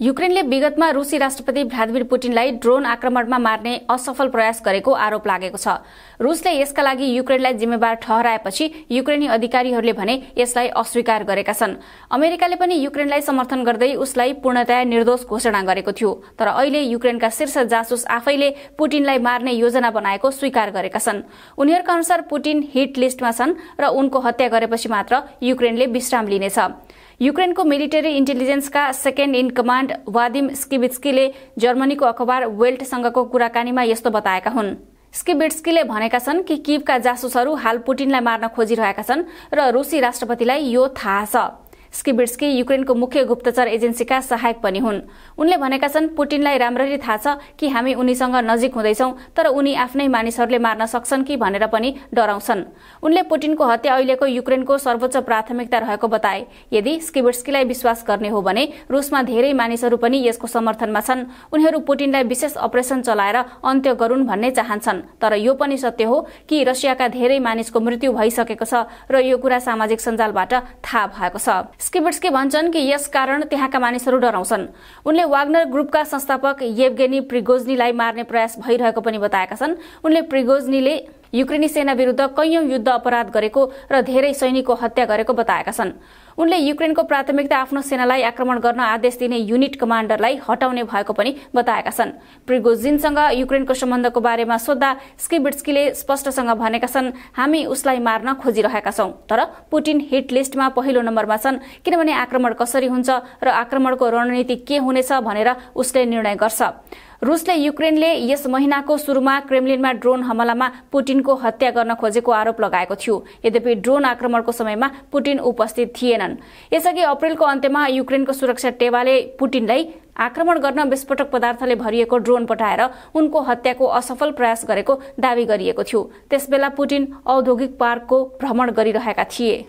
युक्रेनले विगतमा रूसी राष्ट्रपति भ्लादिमिर पुटिनलाई ड्रोन आक्रमणमा मार्ने असफल प्रयास गरेको आरोप लागेको छ रूसले यसका लागि युक्रेनलाई जिम्मेवार ठहराएपछि युक्रेनी अधिकारीहरूले भने यसलाई अस्वीकार गरेका छन् अमेरिकाले पनि युक्रेनलाई समर्थन गर्दै उसलाई पूर्णतया निर्दोष घोषणा गरेको थियो तर अहिले युक्रेनका शीर्ष जासूस आफैले पुटिनलाई मार्ने योजना बनाएको स्वीकार गरेका छन् उनीहरूका अनुसार पुटिन हिट लिस्टमा छन् र उनको हत्या गरेपछि मात्र युक्रेनले विश्राम लिनेछ युक्रेनको मिलिटरी इन्टेलिजेन्सका सेकेन्ड इन कमान्ड वादिम स्किबिट्सकीले जर्मनीको अखबार वेल्टसँगको कुराकानीमा यस्तो बताएका हुन् स्किबिट्स्कीले भनेका छन् कि किभका जासुसहरू हाल पुटिनलाई मार्न खोजिरहेका छन् र रुसी राष्ट्रपतिलाई यो थाहा छ स्किबिट्सकी युक्रेनको मुख्य गुप्तचर एजेन्सीका सहायक पनि हुन् उनले भनेका छन् पुटिनलाई राम्ररी थाहा छ कि हामी उनीसँग नजिक हुँदैछौ तर उनी आफ्नै मानिसहरूले मार्न सक्छन् कि भनेर पनि डराउँछन् उनले पुटिनको हत्या अहिलेको युक्रेनको सर्वोच्च प्राथमिकता रहेको बताए यदि स्किबिट्सकीलाई विश्वास गर्ने हो भने रुसमा धेरै मानिसहरू पनि यसको समर्थनमा छन् उनीहरू पुटिनलाई विशेष अपरेसन चलाएर अन्त्य गरून् भन्ने चाहन्छन् तर यो पनि सत्य हो कि रसियाका धेरै मानिसको मृत्यु भइसकेको छ र यो कुरा सामाजिक सञ्जालबाट थाहा भएको छ स्किबिट्सकी भन्छन् कि यस कारण त्यहाँका मानिसहरू डराउँछन् उनले वाग्नर ग्रुपका संस्थापक येवगेनी प्रिगोजनीलाई मार्ने प्रयास भइरहेको पनि बताएका छन् उनले प्रिगोजनीले युक्रेनी सेना विरूद्ध कैयौं युद्ध अपराध गरेको र धेरै सैनिकको हत्या गरेको बताएका छन् उनले युक्रेनको प्राथमिकता आफ्नो सेनालाई आक्रमण गर्न आदेश दिने युनिट कमाण्डरलाई हटाउने भएको पनि बताएका छन् प्रिगोजिनसँग युक्रेनको सम्बन्धको बारेमा सोद्धा स्किबिडस्कीले स्पष्टसँग भनेका छन् हामी उसलाई मार्न खोजिरहेका छौं तर पुटिन हिट लिस्टमा पहिलो नम्बरमा छन् किनभने आक्रमण कसरी हुन्छ र आक्रमणको रणनीति के हुनेछ भनेर उसले निर्णय गर्छ रुसले युक्रेनले यस महिनाको सुरुमा क्रेमलिनमा ड्रोन हमलामा पुटिनको हत्या गर्न खोजेको आरोप लगाएको थियो यद्यपि ड्रोन आक्रमणको समयमा पुटिन उपस्थित थिएनन् यसअघि अप्रेलको अन्त्यमा युक्रेनको सुरक्षा टेवाले पुटिनलाई आक्रमण गर्न विस्फोटक पदार्थले भरिएको ड्रोन पठाएर उनको हत्याको असफल प्रयास गरेको दावी गरिएको थियो त्यसबेला पुटिन औद्योगिक पार्कको भ्रमण गरिरहेका थिए